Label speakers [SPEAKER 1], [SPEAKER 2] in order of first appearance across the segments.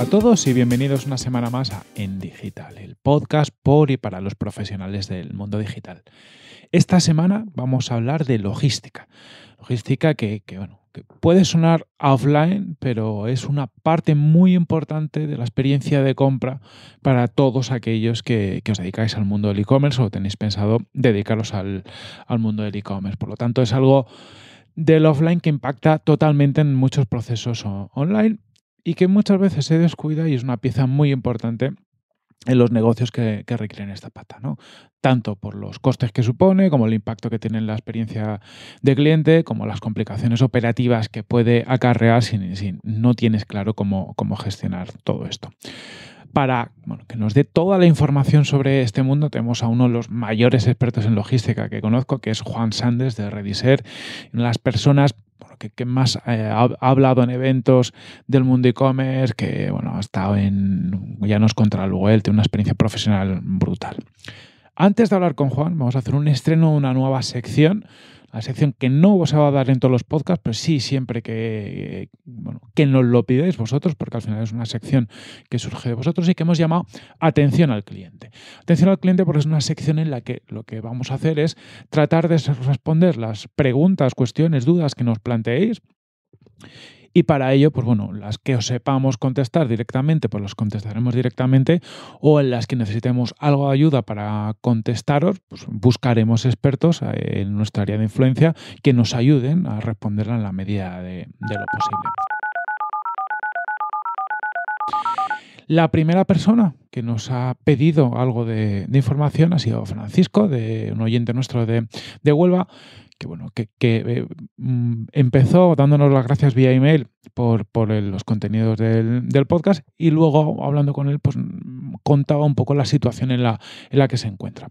[SPEAKER 1] Hola a todos y bienvenidos una semana más a En Digital, el podcast por y para los profesionales del mundo digital. Esta semana vamos a hablar de logística. Logística que, puede sonar offline, pero es una parte muy importante de la experiencia de compra para todos aquellos que, os dedicáis al mundo del e-commerce o tenéis pensado dedicaros al, al mundo del e-commerce. Por lo tanto, es algo del offline que impacta totalmente en muchos procesos online y que muchas veces se descuida y es una pieza muy importante en los negocios que, requieren esta pata, ¿no? Tanto por los costes que supone, como el impacto que tiene en la experiencia de cliente, como las complicaciones operativas que puede acarrear si, no tienes claro cómo, gestionar todo esto para que nos dé toda la información sobre este mundo, tenemos a uno de los mayores expertos en logística que conozco, que es Juan Sandes de Rediser, las personas que, más eh, ha, hablado en eventos del mundo e-commerce, que bueno, ha estado en ya es contra el él, tiene una experiencia profesional brutal. Antes de hablar con Juan, vamos a hacer un estreno una nueva sección la sección que no os va a dar en todos los podcasts, pero sí siempre que, que nos lo pidáis vosotros, porque al final es una sección que surge de vosotros y que hemos llamado atención al cliente. Atención al cliente porque es una sección en la que lo que vamos a hacer es tratar de responder las preguntas, cuestiones, dudas que nos planteéis y para ello, pues bueno, las que os sepamos contestar directamente, pues las contestaremos directamente, o en las que necesitemos algo de ayuda para contestaros, pues buscaremos expertos eh, en nuestra área de influencia que nos ayuden a responderla en la medida de, lo posible. La primera persona que nos ha pedido algo de, información ha sido Francisco, de un oyente nuestro de Huelva, que bueno, que, eh, mm, empezó dándonos las gracias vía email por, los contenidos del, podcast y luego hablando con él, pues mm, contaba un poco la situación en la, en la que se encuentra.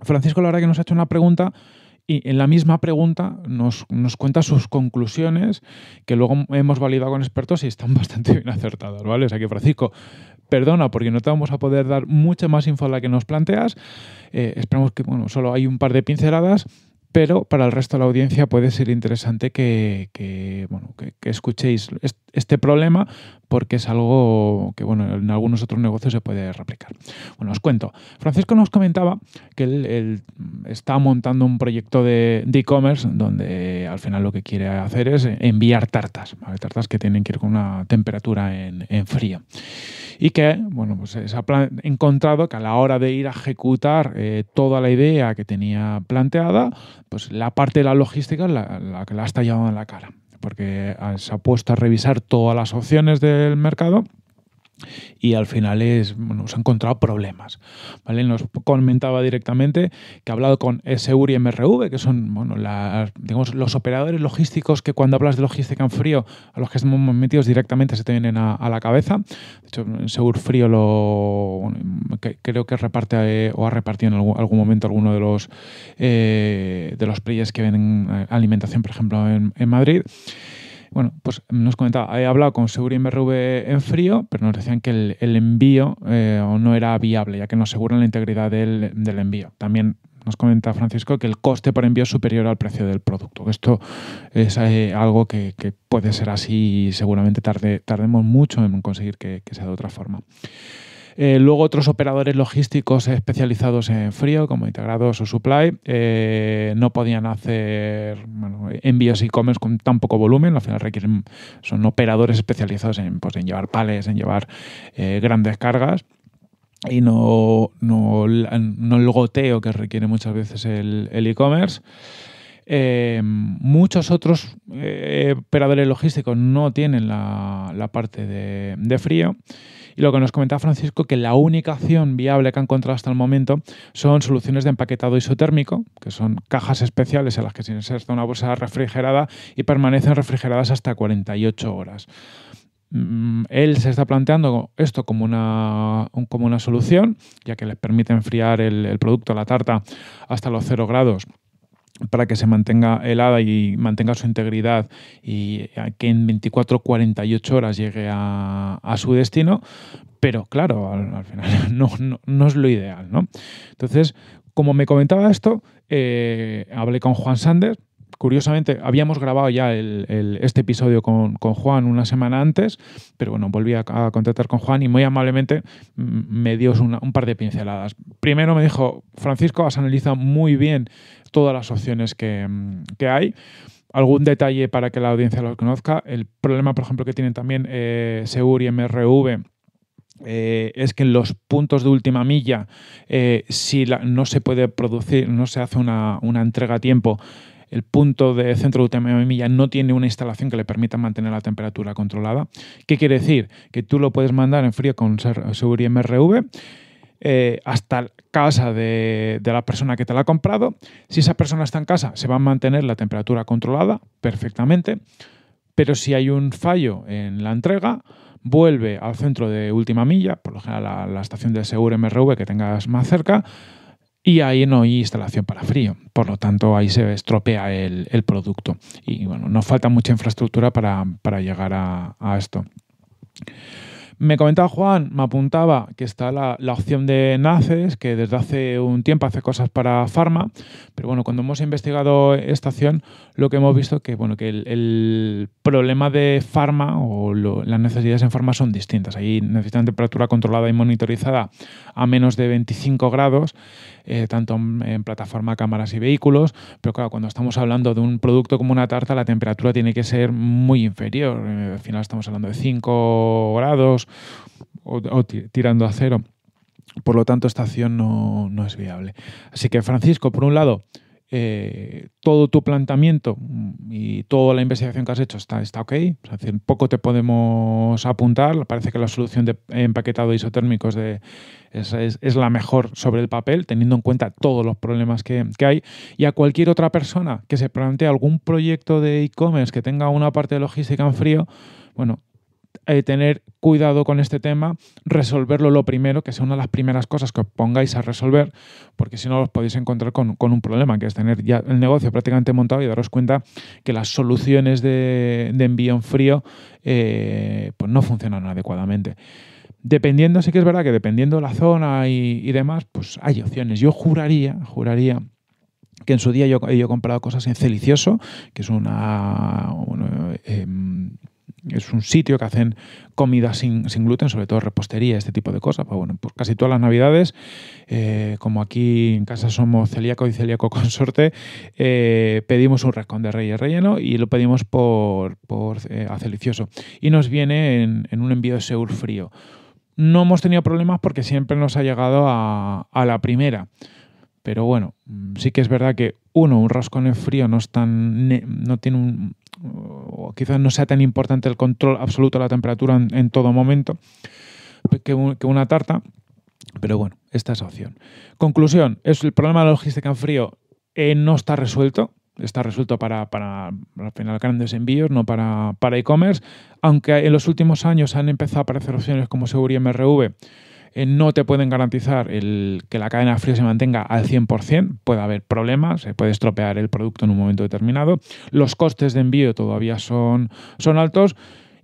[SPEAKER 1] Francisco, la verdad que nos ha hecho una pregunta y en la misma pregunta nos, cuenta sus conclusiones, que luego hemos validado con expertos y están bastante bien acertados. ¿vale? O sea que, Francisco, perdona porque no te vamos a poder dar mucha más info a la que nos planteas. Eh, esperamos que, bueno, solo hay un par de pinceladas pero para el resto de la audiencia puede ser interesante que, bueno, que, escuchéis este problema porque es algo que bueno, en algunos otros negocios se puede replicar. Bueno, os cuento. Francisco nos comentaba que él, está montando un proyecto de e-commerce donde al final lo que quiere hacer es enviar tartas, tartas que tienen que ir con una temperatura en, en frío y que, bueno, pues se ha encontrado que a la hora de ir a ejecutar eh, toda la idea que tenía planteada, pues la parte de la logística la, que la ha estallado en la cara, porque ah, se ha puesto a revisar todas las opciones del mercado y al final es, bueno, se han encontrado problemas. ¿vale? Nos comentaba directamente que ha hablado con SUR y MRV, que son bueno, los operadores logísticos que cuando hablas de logística en frío, a los que estamos metidos directamente se te vienen a, la cabeza. De hecho, Seur Frío lo, creo que reparte o ha repartido en algún, momento alguno de los, eh, de los players que ven eh, alimentación, por ejemplo, en, en Madrid. Bueno, pues nos comentaba, he hablado con MRV en frío, pero nos decían que el, envío eh, no era viable, ya que no aseguran la integridad del, envío. También nos comenta Francisco que el coste por envío es superior al precio del producto. Esto es eh, algo que, puede ser así y seguramente tarde, tardemos mucho en conseguir que sea de otra forma. Eh, luego otros operadores logísticos especializados en frío, como integrados o supply, eh, no podían hacer envíos e-commerce con tan poco volumen. Al final requieren, son operadores especializados en, llevar pales, en llevar eh, grandes cargas y no, no, el goteo que requiere muchas veces el e-commerce. muchos otros operadores logísticos no tienen la, parte de, frío y lo que nos comentaba Francisco, que la única opción viable que han encontrado hasta el momento son soluciones de empaquetado isotérmico, que son cajas especiales en las que se inserta una bolsa refrigerada y permanecen refrigeradas hasta 48 horas mm, él se está planteando esto como una, como una solución, ya que le permite enfriar el, el producto, la tarta, hasta los 0 grados para que se mantenga helada y mantenga su integridad y que en 24 48 horas llegue a, su destino, pero claro, al, final no, es lo ideal. Entonces, como me comentaba esto, eh, hablé con Juan Sanders, curiosamente, habíamos grabado ya este episodio con, Juan una semana antes, pero bueno, volví a, contactar con Juan y muy amablemente me dio un par de pinceladas. Primero me dijo, Francisco, has analizado muy bien todas las opciones mm, que, hay algún detalle para que la audiencia lo conozca. El problema, por ejemplo, que tienen también eh, Segur y MRV. Eh, es que en los puntos de última milla, eh, si no se puede producir, no se hace una entrega a tiempo, el punto de centro de última milla no tiene una instalación que le permita mantener la temperatura controlada. ¿Qué quiere decir? Que tú lo puedes mandar en frío con seguridad MRV eh, hasta casa de, la persona que te la ha comprado. Si esa persona está en casa, se va a mantener la temperatura controlada perfectamente, pero si hay un fallo en la entrega, vuelve al centro de última milla, por lo general a la, la estación de seguro MRV que tengas más cerca, y ahí no hay instalación para frío. Por lo tanto, ahí se estropea el, producto. Y bueno, nos falta mucha infraestructura para, llegar a, esto. Me comentaba Juan, me apuntaba que está la, opción de NACES, que desde hace un tiempo hace cosas para farma. pero bueno, cuando hemos investigado esta opción, lo que hemos visto que bueno, que el, problema de Pharma o las necesidades en Pharma son distintas. Ahí necesitan temperatura controlada y monitorizada a menos de 25 grados eh, tanto en, plataforma cámaras y vehículos, pero claro, cuando estamos hablando de un producto como una tarta, la temperatura tiene que ser muy inferior, eh, al final estamos hablando de 5 grados o, tirando a cero. Por lo tanto, esta acción no, no es viable. Así que, Francisco, por un lado, eh, todo tu planteamiento y toda la investigación que has hecho está, está ok. poco te podemos apuntar. Parece que la solución de empaquetado isotérmico es, de, la mejor sobre el papel, teniendo en cuenta todos los problemas que, que hay. Y a cualquier otra persona que se plantee algún proyecto de e-commerce que tenga una parte de logística en frío, bueno, eh, tener cuidado con este tema, resolverlo lo primero, que sea una de las primeras cosas que os pongáis a resolver, porque si no os podéis encontrar con, un problema, que es tener ya el negocio prácticamente montado y daros cuenta que las soluciones de, envío en frío eh, pues no funcionan adecuadamente. Dependiendo, sí que es verdad que dependiendo de la zona y, demás, pues hay opciones. Yo juraría, juraría que en su día yo, yo he comprado cosas en Celicioso, que es una, em, es un sitio que hacen comida sin, gluten, sobre todo repostería, este tipo de cosas. Pues bueno, pues casi todas las navidades, eh, como aquí en casa somos celíaco y celíaco consorte, eh, pedimos un rascón de reyes relleno y lo pedimos por, por eh, a Celicioso. Y nos viene en, un envío de seúl frío. No hemos tenido problemas porque siempre nos ha llegado a, a la primera. Pero bueno, mm, sí que es verdad que uno, un rascón en frío no es tan no tiene un, quizás no sea tan importante el control absoluto de la temperatura en, todo momento que, una tarta. Pero bueno, esta es la opción. Conclusión, es el problema de la logística en frío eh, no está resuelto. Está resuelto para, para, al final grandes envíos, no para, para e-commerce. Aunque en los últimos años han empezado a aparecer opciones como Seguridad MRV eh, no te pueden garantizar el, que la cadena fría se mantenga al 100%, puede haber problemas, se puede estropear el producto en un momento determinado, los costes de envío todavía son, son altos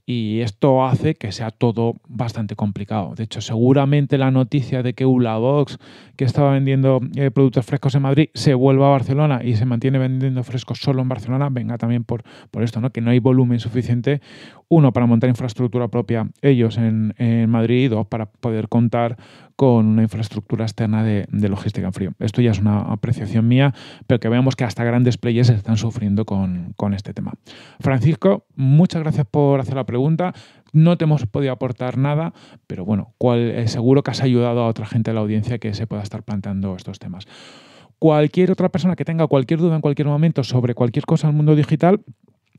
[SPEAKER 1] y esto hace que sea todo bastante complicado. De hecho, seguramente la noticia de que Ulabox, que estaba vendiendo eh, productos frescos en Madrid, se vuelva a Barcelona y se mantiene vendiendo frescos solo en Barcelona, venga también por, por esto, ¿no? que no hay volumen suficiente, uno, para montar infraestructura propia ellos en, en Madrid, y dos, para poder contar con una infraestructura externa de, logística en frío. Esto ya es una apreciación mía, pero que veamos que hasta grandes players están sufriendo con, este tema. Francisco, muchas gracias por hacer la pregunta. No te hemos podido aportar nada, pero bueno, eh, seguro que has ayudado a otra gente de la audiencia que se pueda estar planteando estos temas. Cualquier otra persona que tenga cualquier duda en cualquier momento sobre cualquier cosa del mundo digital,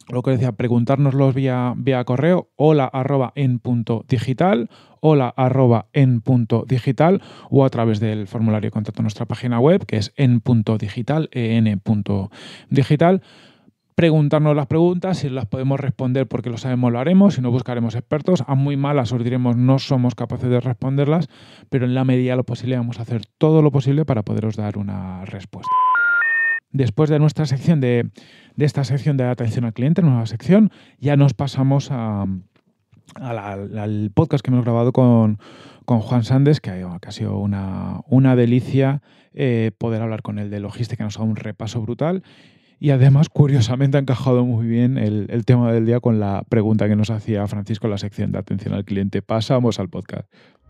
[SPEAKER 1] lo que decía, preguntárnoslos vía, vía correo, hola arroba en punto digital, hola arroba en punto digital o a través del formulario de contacto en nuestra página web que es en punto digital, en punto digital preguntarnos las preguntas, si las podemos responder porque lo sabemos, lo haremos, si no buscaremos expertos, a muy malas os diremos no somos capaces de responderlas, pero en la medida de lo posible vamos a hacer todo lo posible para poderos dar una respuesta después de nuestra sección de, de esta sección de atención al cliente, nueva sección, ya nos pasamos al podcast que hemos grabado con, Juan Sandes, que, ha sido una, delicia eh, poder hablar con él de logística, nos ha dado un repaso brutal. Y además, curiosamente, ha encajado muy bien el, el tema del día con la pregunta que nos hacía Francisco en la sección de atención al cliente. Pasamos al podcast.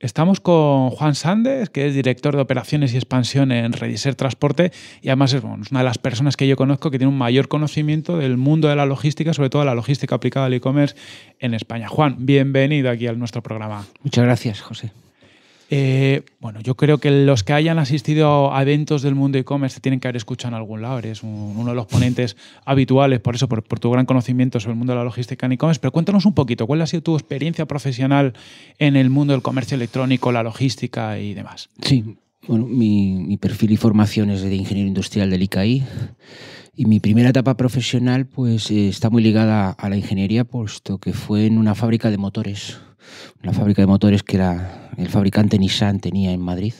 [SPEAKER 1] Estamos con Juan Sandes, que es director de operaciones y expansión en Rediser Transporte y además es una de las personas que yo conozco que tiene un mayor conocimiento del mundo de la logística, sobre todo la logística aplicada al e-commerce en España. Juan, bienvenido aquí a nuestro programa.
[SPEAKER 2] Muchas gracias, José.
[SPEAKER 1] Eh, bueno, yo creo que los que hayan asistido a eventos del mundo e-commerce tienen que haber escuchado en algún lado. Eres uno de los ponentes habituales, por eso, por, tu gran conocimiento sobre el mundo de la logística en e-commerce. Pero cuéntanos un poquito, ¿cuál ha sido tu experiencia profesional en el mundo del comercio electrónico, la logística y demás?
[SPEAKER 2] Sí, bueno, mi, perfil y formación es de ingeniero industrial del ICAI. Y mi primera etapa profesional pues eh, está muy ligada a la ingeniería, puesto que fue en una fábrica de motores una fábrica de motores que el fabricante Nissan tenía en Madrid.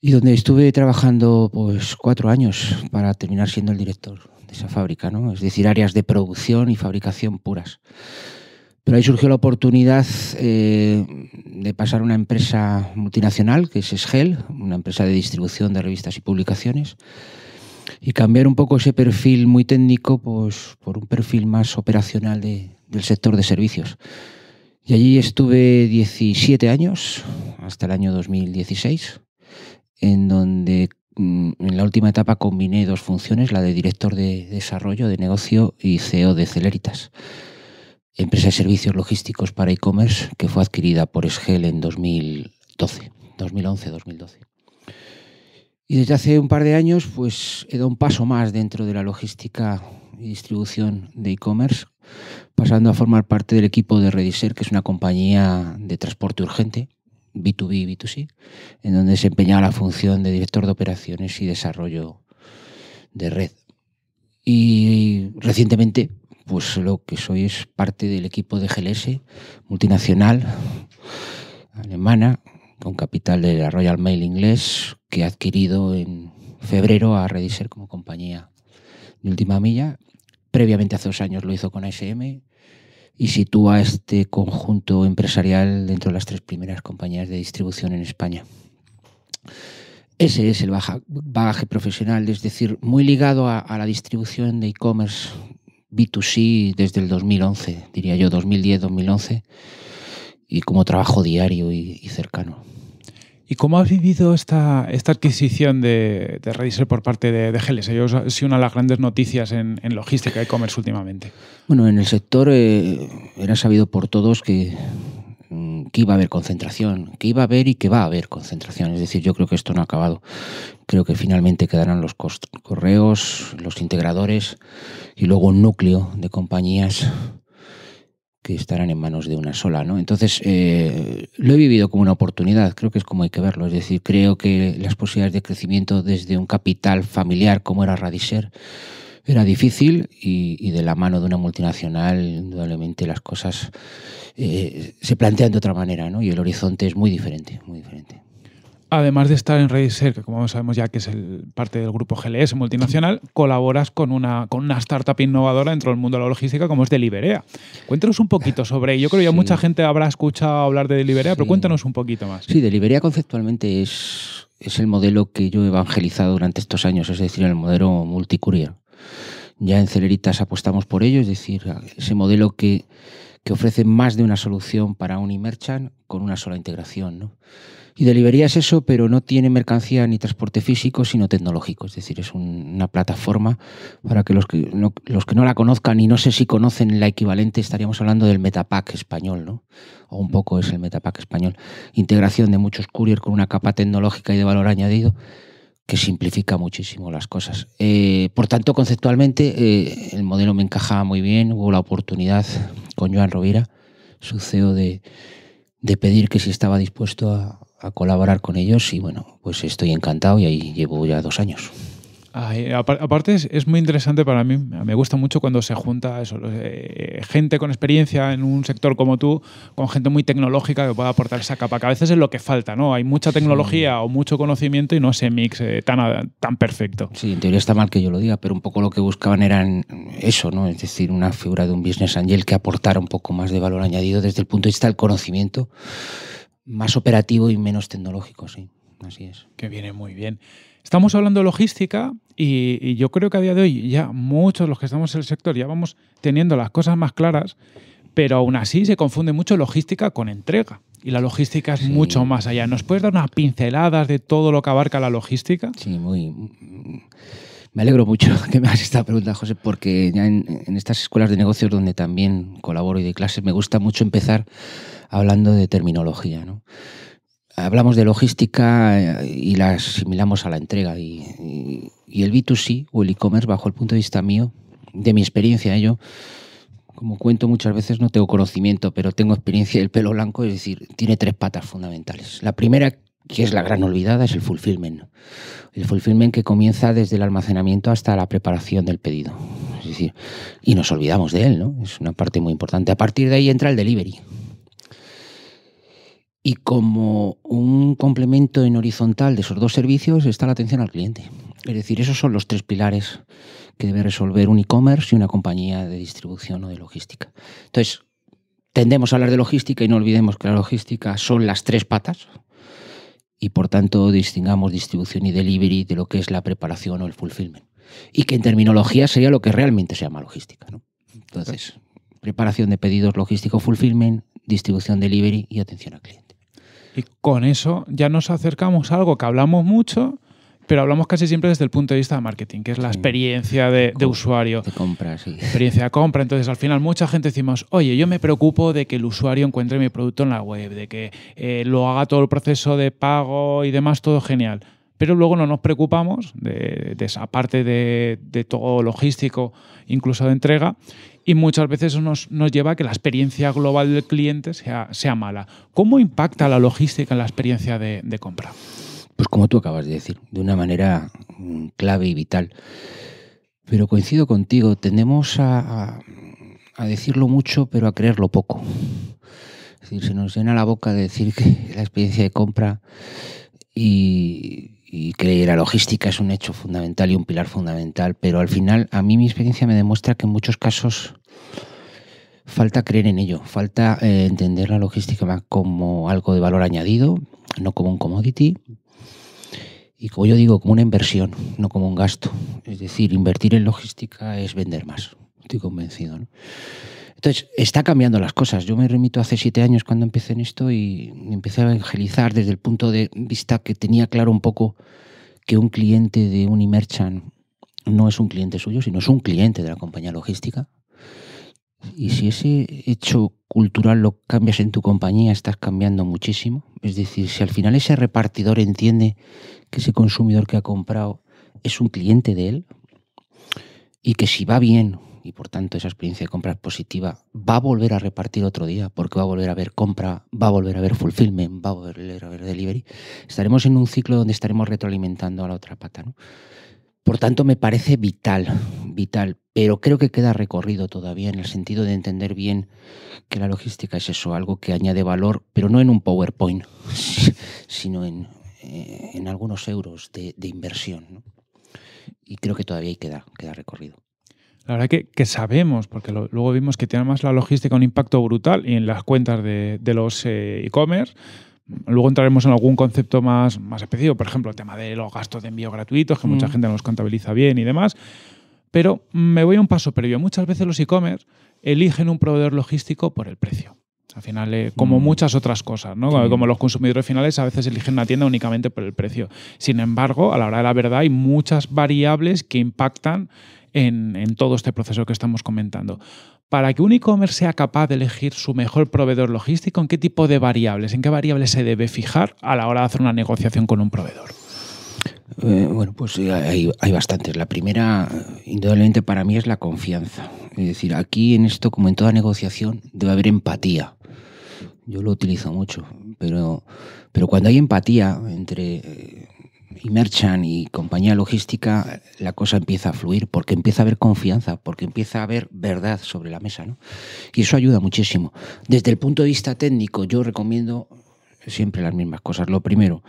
[SPEAKER 2] Y donde estuve trabajando pues cuatro años para terminar siendo el director de esa fábrica, ¿no? Es decir, áreas de producción y fabricación puras. Pero ahí surgió la oportunidad eh, de pasar a una empresa multinacional, que es SGEL, una empresa de distribución de revistas y publicaciones, y cambiar un poco ese perfil muy técnico pues, por un perfil más operacional de, del sector de servicios. Y allí estuve 17 años, hasta el año 2016, en donde mm, en la última etapa combiné dos funciones, la de director de desarrollo de negocio y CEO de Celeritas, empresa de servicios logísticos para e-commerce que fue adquirida por Esgel en 2012, 2011-2012. Y desde hace un par de años pues he dado un paso más dentro de la logística y distribución de e-commerce pasando a formar parte del equipo de Rediser, que es una compañía de transporte urgente, B2B y B2C, en donde desempeñaba la función de director de operaciones y desarrollo de red. Y recientemente, pues lo que soy es parte del equipo de GLS, multinacional, alemana, con capital de la Royal Mail inglés, que ha adquirido en febrero a Rediser como compañía de última milla previamente hace dos años lo hizo con ASM y sitúa este conjunto empresarial dentro de las tres primeras compañías de distribución en España. Ese es el bagaje profesional, es decir, muy ligado a, la distribución de e-commerce B2C desde el 2011, diría yo, 2010-2011, y como trabajo diario y cercano.
[SPEAKER 1] ¿Y cómo has vivido esta, esta adquisición de, de por parte de, de GLS? ha sido una de las grandes noticias en, logística e-commerce últimamente.
[SPEAKER 2] Bueno, en el sector eh, era sabido por todos que, mm, que iba a haber concentración, que iba a haber y que va a haber concentración. Es decir, yo creo que esto no ha acabado. Creo que finalmente quedarán los correos, los integradores y luego un núcleo de compañías que estarán en manos de una sola, ¿no? Entonces, eh, lo he vivido como una oportunidad, creo que es como hay que verlo, es decir, creo que las posibilidades de crecimiento desde un capital familiar como era Radiser era difícil y, de la mano de una multinacional, indudablemente las cosas eh, se plantean de otra manera, ¿no? Y el horizonte es muy diferente, muy diferente.
[SPEAKER 1] Además de estar en Razer, que como sabemos ya que es parte del grupo GLS multinacional, colaboras con una, con una startup innovadora dentro del mundo de la logística como es Deliberea. Cuéntanos un poquito sobre ello Yo creo que ya mucha gente habrá escuchado hablar de Deliberea, pero cuéntanos un poquito más.
[SPEAKER 2] Sí, Deliberea conceptualmente es, es el modelo que yo he evangelizado durante estos años, es decir, el modelo multicurrier Ya en Celeritas apostamos por ello, es decir, ese modelo que, que ofrece más de una solución para un e-merchant con una sola integración, ¿no? Y Delivería eso, pero no tiene mercancía ni transporte físico, sino tecnológico. Es decir, es una plataforma para que los que, no, los que no la conozcan y no sé si conocen la equivalente, estaríamos hablando del Metapack español, ¿no? O un poco es el Metapack español. Integración de muchos courier con una capa tecnológica y de valor añadido que simplifica muchísimo las cosas. Eh, por tanto, conceptualmente, eh, el modelo me encajaba muy bien. Hubo la oportunidad con Joan Rovira, su CEO, de pedir que si estaba dispuesto a, a colaborar con ellos y bueno, pues estoy encantado y ahí llevo ya dos años.
[SPEAKER 1] aparte es, muy interesante para mí, me gusta mucho cuando se junta eso, eh, gente con experiencia en un sector como tú, con gente muy tecnológica que pueda aportar esa capa, que a veces es lo que falta, ¿no? Hay mucha tecnología o mucho conocimiento y no ese mix eh, tan, tan perfecto. Sí,
[SPEAKER 2] en teoría está mal que yo lo diga, pero un poco lo que buscaban eran eso, ¿no? Es decir, una figura de un business angel que aportara un poco más de valor añadido desde el punto de vista del conocimiento más operativo y menos tecnológico, sí.
[SPEAKER 1] Así es. Que viene muy bien. Estamos hablando de logística y, yo creo que a día de hoy ya muchos de los que estamos en el sector ya vamos teniendo las cosas más claras, pero aún así se confunde mucho logística con entrega. Y la logística es mucho más allá. ¿Nos puedes dar unas pinceladas de todo lo que abarca la logística? Sí, muy...
[SPEAKER 2] Me alegro mucho que me hagas esta pregunta, José, porque ya en, en estas escuelas de negocios donde también colaboro y de clases me gusta mucho empezar hablando de terminología. Hablamos de logística eh, y la asimilamos a la entrega. Y, el B2C o el e-commerce, bajo el punto de vista mío, de mi experiencia, ¿eh? yo, como cuento muchas veces, no tengo conocimiento, pero tengo experiencia del pelo blanco, es decir, tiene tres patas fundamentales. La primera que es la gran olvidada, es el fulfillment. El fulfillment que comienza desde el almacenamiento hasta la preparación del pedido. Es decir, y nos olvidamos de él, ¿no? Es una parte muy importante. A partir de ahí entra el delivery. Y como un complemento en horizontal de esos dos servicios está la atención al cliente. Es decir, esos son los tres pilares que debe resolver un e-commerce y una compañía de distribución o de logística. Entonces, tendemos a hablar de logística y no olvidemos que la logística son las tres patas y por tanto distingamos distribución y delivery de lo que es la preparación o el fulfillment. Y que en terminología sería lo que realmente se llama logística. Entonces, preparación de pedidos logístico, fulfillment, distribución, delivery y atención al cliente.
[SPEAKER 1] Y con eso ya nos acercamos a algo que hablamos mucho, pero hablamos casi siempre desde el punto de vista de marketing, que es la experiencia de, usuario. De compra, sí. Experiencia de compra. Entonces, al final, mucha gente decimos, oye, yo me preocupo de que el usuario encuentre mi producto en la web, de que eh, lo haga todo el proceso de pago y demás, todo genial. Pero luego no nos preocupamos de, esa parte de todo logístico, incluso de entrega, y muchas veces eso nos, nos, lleva a que la experiencia global del cliente sea, sea mala. ¿Cómo impacta la logística en la experiencia de, compra?
[SPEAKER 2] Pues como tú acabas de decir, de una manera mm, clave y vital. Pero coincido contigo, tendemos a, decirlo mucho, pero a creerlo poco. Es decir, se nos llena la boca de decir que la experiencia de compra y, que la logística es un hecho fundamental y un pilar fundamental, pero al final a mí mi experiencia me demuestra que en muchos casos Falta creer en ello, falta eh, entender la logística como algo de valor añadido, no como un commodity, y como yo digo, como una inversión, no como un gasto. Es decir, invertir en logística es vender más, estoy convencido. Entonces, está cambiando las cosas. Yo me remito hace siete años cuando empecé en esto y empecé a evangelizar desde el punto de vista que tenía claro un poco que un cliente de un e merchant no es un cliente suyo, sino es un cliente de la compañía logística. Y si ese hecho cultural lo cambias en tu compañía, estás cambiando muchísimo. Es decir, si al final ese repartidor entiende que ese consumidor que ha comprado es un cliente de él y que si va bien y por tanto esa experiencia de compra es positiva, va a volver a repartir otro día porque va a volver a haber compra, va a volver a haber fulfillment, va a volver a haber delivery. Estaremos en un ciclo donde estaremos retroalimentando a la otra pata. ¿no? Por tanto, me parece vital, vital, pero creo que queda recorrido todavía en el sentido de entender bien que la logística es eso, algo que añade valor, pero no en un PowerPoint, sino eh, en, algunos euros de, inversión. Y creo que todavía queda, queda recorrido.
[SPEAKER 1] La verdad que, que sabemos, porque luego vimos que tiene más la logística un impacto brutal y en las cuentas de, los eh, e-commerce Luego entraremos en algún concepto más, más específico, por ejemplo, el tema de los gastos de envío gratuitos, que mucha mm. gente no los contabiliza bien y demás. Pero me voy a un paso previo. Muchas veces los e-commerce eligen un proveedor logístico por el precio. Al final, eh, como mm. muchas otras cosas, ¿no? Como los consumidores finales a veces eligen una tienda únicamente por el precio. Sin embargo, a la hora de la verdad hay muchas variables que impactan en, todo este proceso que estamos comentando. Para que un e-commerce sea capaz de elegir su mejor proveedor logístico, ¿en qué tipo de variables, en qué variables se debe fijar a la hora de hacer una negociación con un proveedor?
[SPEAKER 2] Eh, bueno, pues hay, hay, bastantes. La primera, indudablemente para mí, es la confianza. Es decir, aquí en esto, como en toda negociación, debe haber empatía. Yo lo utilizo mucho, pero, pero cuando hay empatía entre eh, y Merchant y compañía logística, la cosa empieza a fluir, porque empieza a haber confianza, porque empieza a haber verdad sobre la mesa. ¿no? Y eso ayuda muchísimo. Desde el punto de vista técnico, yo recomiendo siempre las mismas cosas. Lo primero,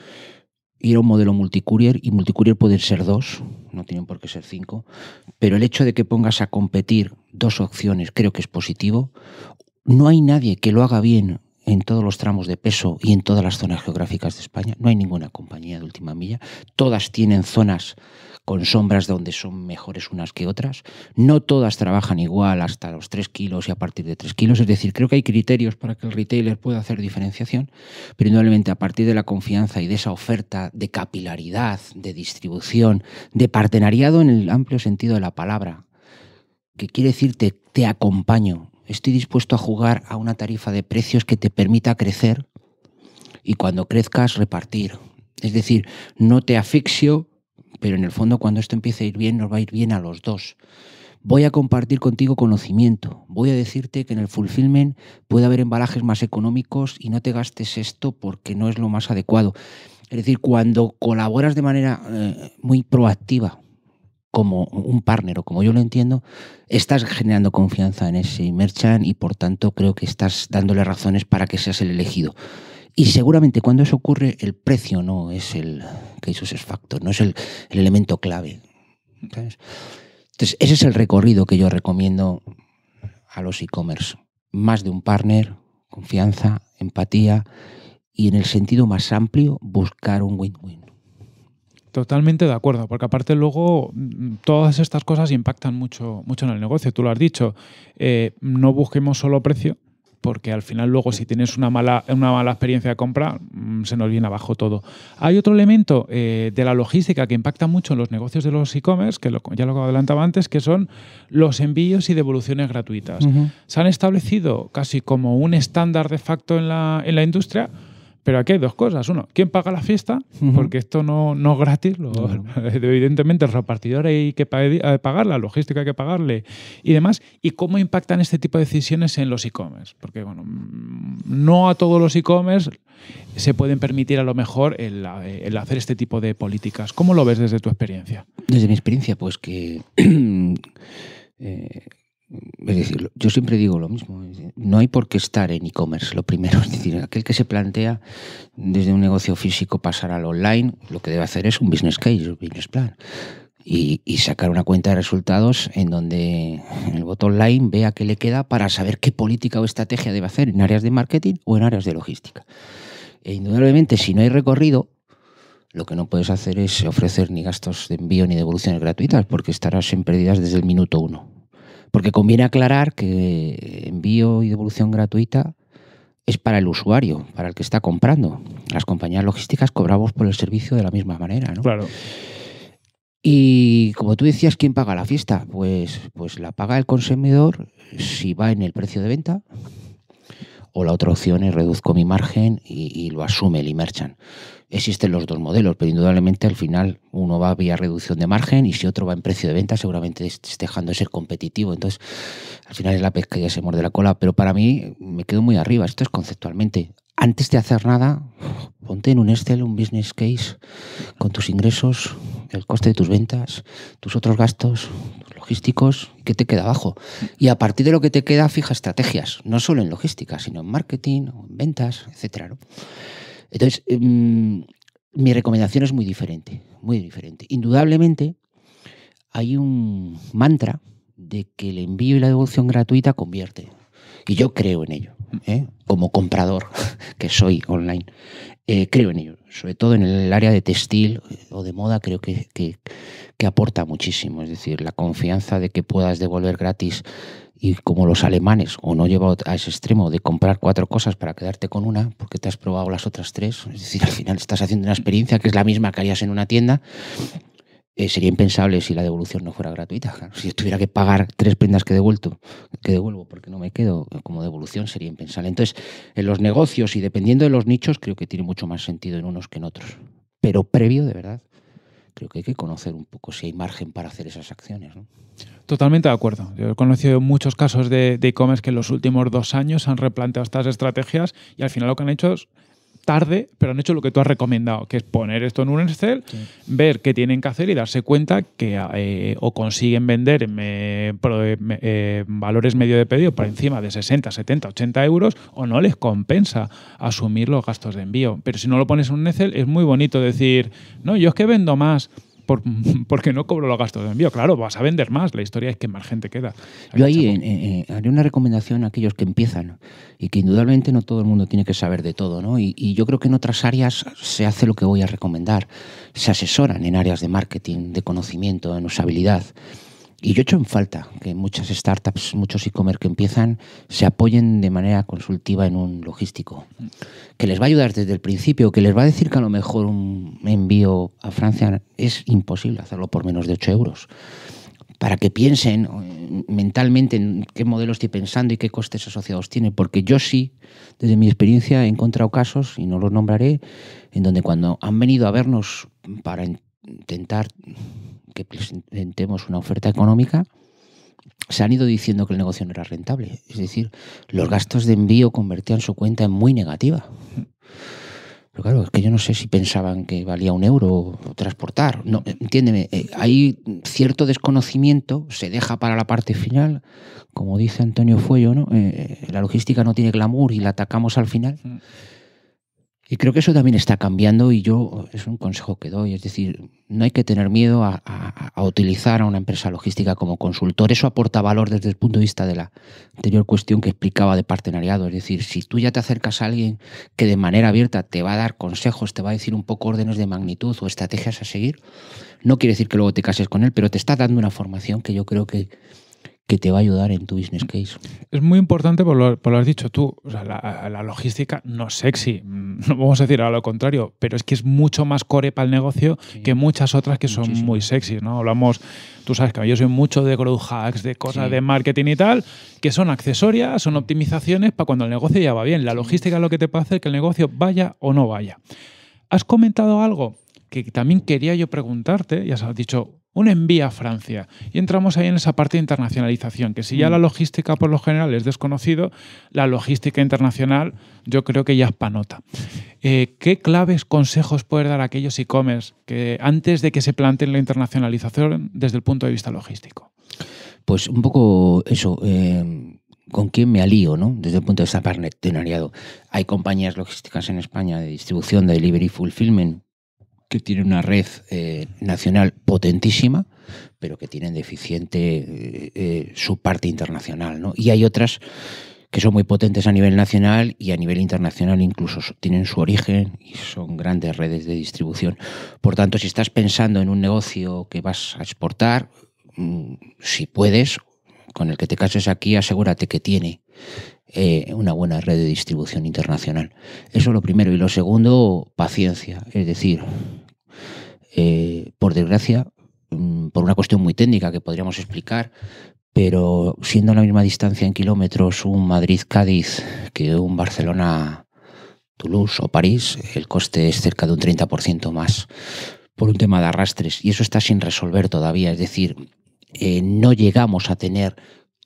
[SPEAKER 2] ir a un modelo multicurier, y multicurier pueden ser dos, no tienen por qué ser cinco, pero el hecho de que pongas a competir dos opciones creo que es positivo. No hay nadie que lo haga bien en todos los tramos de peso y en todas las zonas geográficas de España. No hay ninguna compañía de última milla. Todas tienen zonas con sombras donde son mejores unas que otras. No todas trabajan igual hasta los 3 kilos y a partir de 3 kilos. Es decir, creo que hay criterios para que el retailer pueda hacer diferenciación, pero indudablemente a partir de la confianza y de esa oferta de capilaridad, de distribución, de partenariado en el amplio sentido de la palabra, que quiere decir te, te acompaño, estoy dispuesto a jugar a una tarifa de precios que te permita crecer y cuando crezcas repartir. Es decir, no te afixio, pero en el fondo cuando esto empiece a ir bien nos va a ir bien a los dos. Voy a compartir contigo conocimiento. Voy a decirte que en el fulfillment puede haber embalajes más económicos y no te gastes esto porque no es lo más adecuado. Es decir, cuando colaboras de manera eh, muy proactiva, como un partner o como yo lo entiendo, estás generando confianza en ese merchant y por tanto creo que estás dándole razones para que seas el elegido. Y seguramente cuando eso ocurre, el precio no es el que es factor, no es el, elemento clave. Entonces, ese es el recorrido que yo recomiendo a los e-commerce. Más de un partner, confianza, empatía y en el sentido más amplio, buscar
[SPEAKER 1] un win-win. Totalmente de acuerdo, porque aparte luego mm, todas estas cosas impactan mucho, mucho en el negocio. Tú lo has dicho, eh, no busquemos solo precio, porque al final luego si tienes una mala, una mala experiencia de compra, mm, se nos viene abajo todo. Hay otro elemento eh, de la logística que impacta mucho en los negocios de los e-commerce, que ya lo adelantaba antes, que son los envíos y devoluciones gratuitas. Se han establecido casi como un estándar de facto en la, en la industria pero aquí hay dos cosas. Uno, ¿quién paga la fiesta? Porque esto no, es gratis. Evidentemente, el repartidor hay que eh, pagar, la logística hay que pagarle y demás. ¿Y cómo impactan este tipo de decisiones en los e-commerce? Porque, bueno, mm, no a todos los e-commerce se pueden permitir a lo mejor eh, el, hacer este tipo de políticas. ¿Cómo lo ves desde tu experiencia?
[SPEAKER 2] Desde mi experiencia, pues que... Eh, es decir, yo siempre digo lo mismo, no hay por qué estar en e-commerce, lo primero, es decir, aquel que se plantea desde un negocio físico pasar al online, lo que debe hacer es un business case, un business plan, y, sacar una cuenta de resultados en donde el botón online vea qué le queda para saber qué política o estrategia debe hacer en áreas de marketing o en áreas de logística. E indudablemente, si no hay recorrido, lo que no puedes hacer es ofrecer ni gastos de envío ni devoluciones gratuitas, porque estarás en pérdidas desde el minuto uno porque conviene aclarar que envío y devolución gratuita es para el usuario, para el que está comprando. Las compañías logísticas cobramos por el servicio de la misma manera, ¿no? Claro. Y como tú decías, ¿quién paga la fiesta? Pues, pues la paga el consumidor si va en el precio de venta o la otra opción es reduzco mi margen y, lo asume el e-merchant. Existen los dos modelos, pero indudablemente al final uno va vía reducción de margen y si otro va en precio de venta seguramente esté dejando de ser competitivo. Entonces, al final es la pesca y ya se muerde la cola, pero para mí me quedo muy arriba, esto es conceptualmente. Antes de hacer nada, ponte en un Excel, un business case, con tus ingresos, el coste de tus ventas, tus otros gastos, logísticos que te queda abajo. Y a partir de lo que te queda, fija estrategias, no solo en logística, sino en marketing, o en ventas, etc. Entonces, em, mi recomendación es muy diferente, muy diferente. Indudablemente, hay un mantra de que el envío y la devolución gratuita convierte. Y yo creo en ello, ¿eh? como comprador que soy online. Eh, creo en ello, sobre todo en el área de textil eh, o de moda, creo que, que aporta muchísimo, es decir, la confianza de que puedas devolver gratis y como los alemanes, o no llevado a ese extremo de comprar cuatro cosas para quedarte con una, porque te has probado las otras tres, es decir, al final estás haciendo una experiencia que es la misma que harías en una tienda, eh, sería impensable si la devolución no fuera gratuita. Si Si tuviera que pagar tres prendas que, devuelto, que devuelvo porque no me quedo eh, como devolución, sería impensable. Entonces, en los negocios y dependiendo de los nichos, creo que tiene mucho más sentido en unos que en otros. Pero previo, de verdad, creo que hay que conocer un poco si hay margen para hacer esas acciones.
[SPEAKER 1] Totalmente de acuerdo. Yo he conocido muchos casos de e-commerce que en los últimos dos años han replanteado estas estrategias y al final lo que han hecho es tarde, pero han hecho lo que tú has recomendado, que es poner esto en un Excel, ver qué tienen que hacer y darse cuenta que eh, o consiguen vender eh, eh, valores medio de pedido por encima de 60, 70, 80 euros o no les compensa asumir los gastos de envío. Pero si no lo pones en un Excel, es muy bonito decir, no, yo es que vendo más. porque no cobro los gastos de envío. Claro, vas a vender más. La historia es que más gente queda. Yo ahí haré una recomendación a aquellos que empiezan
[SPEAKER 2] y que indudablemente no todo el mundo tiene que saber de todo. ¿no? Y, yo creo que en otras áreas se hace lo que voy a recomendar. Se asesoran en áreas de marketing, de conocimiento, de usabilidad. Y yo echo en falta que muchas startups, muchos e-commerce que empiezan, se apoyen de manera consultiva en un logístico, que les va a ayudar desde el principio, que les va a decir que a lo mejor un envío a Francia es imposible hacerlo por menos de 8 euros, para que piensen eh, mentalmente en qué modelo estoy pensando y qué costes asociados tiene, porque yo sí, desde mi experiencia, he encontrado casos, y no los nombraré, en donde cuando han venido a vernos para intentar que presentemos una oferta económica, se han ido diciendo que el negocio no era rentable. Es decir, los gastos de envío convertían su cuenta en muy negativa. Pero claro, es que yo no sé si pensaban que valía un euro transportar. No, entiéndeme, eh, hay cierto desconocimiento, se deja para la parte final. Como dice Antonio Fuello, ¿no? Eh, eh, la logística no tiene glamour y la atacamos al final. Mm. Y creo que eso también está cambiando y yo es un consejo que doy, es decir, no hay que tener miedo a, utilizar a una empresa logística como consultor. Eso aporta valor desde el punto de vista de la anterior cuestión que explicaba de partenariado. Es decir, si tú ya te acercas a alguien que de manera abierta te va a dar consejos, te va a decir un poco órdenes de magnitud o estrategias a seguir, no quiere decir que luego te cases con él, pero te está dando una formación que yo creo que, que te va a ayudar en tu business case.
[SPEAKER 1] Es muy importante, por lo, por has dicho tú, o sea, la, logística no es sexy, mm, no vamos a decir a lo contrario, pero es que es mucho más core para el negocio que muchas otras que son muy sexy, ¿no? Hablamos, tú sabes que yo soy mucho de growth hacks, de cosas de marketing y tal, que son accesorias, son optimizaciones para cuando el negocio ya va bien. La logística es lo que te puede hacer que el negocio vaya o no vaya. Has comentado algo que también quería yo preguntarte, ya has dicho un envía a Francia. Y entramos ahí en esa parte de internacionalización, que si ya la mm. logística por lo general es desconocido, la logística internacional yo creo que ya es panota. Eh, ¿Qué claves, consejos puede dar a aquellos e-commerce que antes de que se planteen la internacionalización desde el punto de vista logístico?
[SPEAKER 2] Pues un poco eso. Eh, con quién me alío, ¿no? Desde el punto de vista partenariado. Hay compañías logísticas en España de distribución, de delivery fulfillment, que tiene una red eh, nacional potentísima, pero que tienen deficiente eh, eh, su parte internacional. ¿no? Y hay otras que son muy potentes a nivel nacional y a nivel internacional incluso tienen su origen y son grandes redes de distribución. Por tanto, si estás pensando en un negocio que vas a exportar, mm, si puedes, con el que te cases aquí, asegúrate que tiene una buena red de distribución internacional. Eso es lo primero. Y lo segundo, paciencia. Es decir, eh, por desgracia, mm, por una cuestión muy técnica que podríamos explicar, pero siendo la misma distancia en kilómetros un Madrid-Cádiz que un Barcelona-Toulouse o París, el coste es cerca de un 30% más por un tema de arrastres y eso está sin resolver todavía, es decir, eh, no llegamos a tener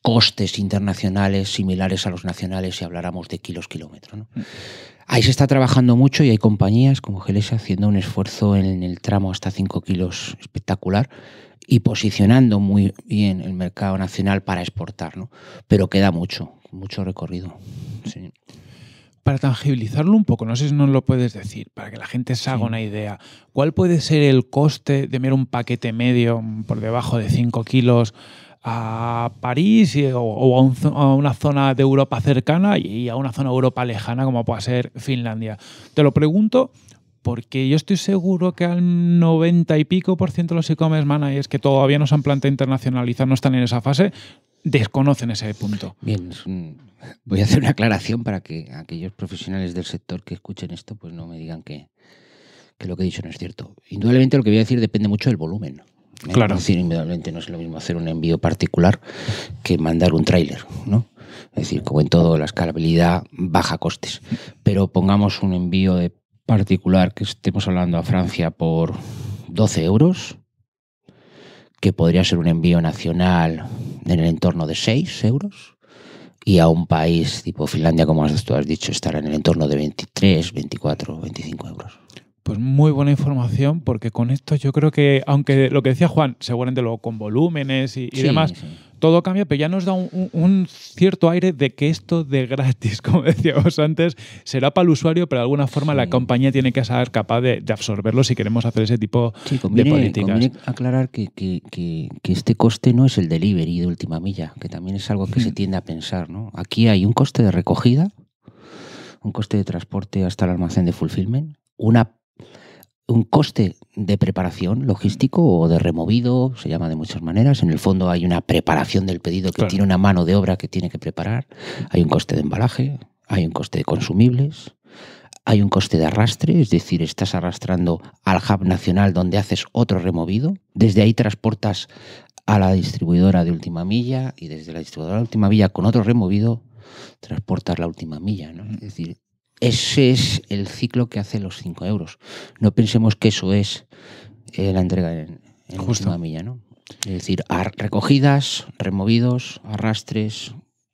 [SPEAKER 2] costes internacionales similares a los nacionales si habláramos de kilos kilómetros ¿no? Mm. Ahí se está trabajando mucho y hay compañías como Geles haciendo un esfuerzo en el tramo hasta 5 kilos espectacular y posicionando muy bien el mercado nacional para exportar, Pero queda mucho, mucho recorrido.
[SPEAKER 1] Para tangibilizarlo un poco, no sé si nos lo puedes decir, para que la gente se haga una idea, ¿cuál puede ser el coste de mirar un paquete medio por debajo de 5 kilos? a París o, a, una zona de Europa cercana y a una zona de Europa lejana como pueda ser Finlandia. Te lo pregunto porque yo estoy seguro que al 90 y pico por ciento de los e-commerce managers que todavía no se han planteado internacionalizar, no están en esa fase, desconocen ese punto.
[SPEAKER 2] Bien, voy a hacer una aclaración para que aquellos profesionales del sector que escuchen esto pues no me digan que lo que he dicho no es cierto. Indudablemente lo que voy a decir depende mucho del volumen. Eh, claro. Es decir, no es lo mismo hacer un envío particular que mandar un tráiler, ¿no? Es decir, como en todo, la escalabilidad baja costes. Pero pongamos un envío de particular que estemos hablando a Francia por 12 euros, que podría ser un envío nacional en el entorno de 6 euros, y a un país tipo Finlandia, como tú has dicho, estará en el entorno de 23, 24, 25 euros.
[SPEAKER 1] Pues muy buena información, porque con esto yo creo que, aunque lo que decía Juan, seguramente luego con volúmenes y, demás, todo cambia, pero ya nos da un, cierto aire de que esto de gratis, como decíamos antes, será para el usuario, pero de alguna forma la compañía tiene que ser capaz de, absorberlo si queremos hacer ese tipo de políticas. Conviene
[SPEAKER 2] aclarar que, que, este coste no es el delivery de última milla, que también es algo que se mm. tiende a pensar. ¿no? Aquí hay un coste de recogida, un coste de transporte hasta el almacén de fulfillment, una un coste de preparación logístico o de removido, se llama de muchas maneras. En el fondo hay una preparación del pedido que tiene una mano de obra que tiene que preparar. Hay un coste de embalaje, hay un coste de consumibles, hay un coste de arrastre, es decir, estás arrastrando al hub nacional donde haces otro removido. Desde ahí transportas a la distribuidora de última milla y desde la distribuidora de última milla con otro removido transportas la última milla. ¿no? Es decir, ese es el ciclo que hace los 5 euros. No pensemos que eso es eh, la entrega en, última milla, ¿no? Es decir, recogidas,
[SPEAKER 1] removidos, arrastres,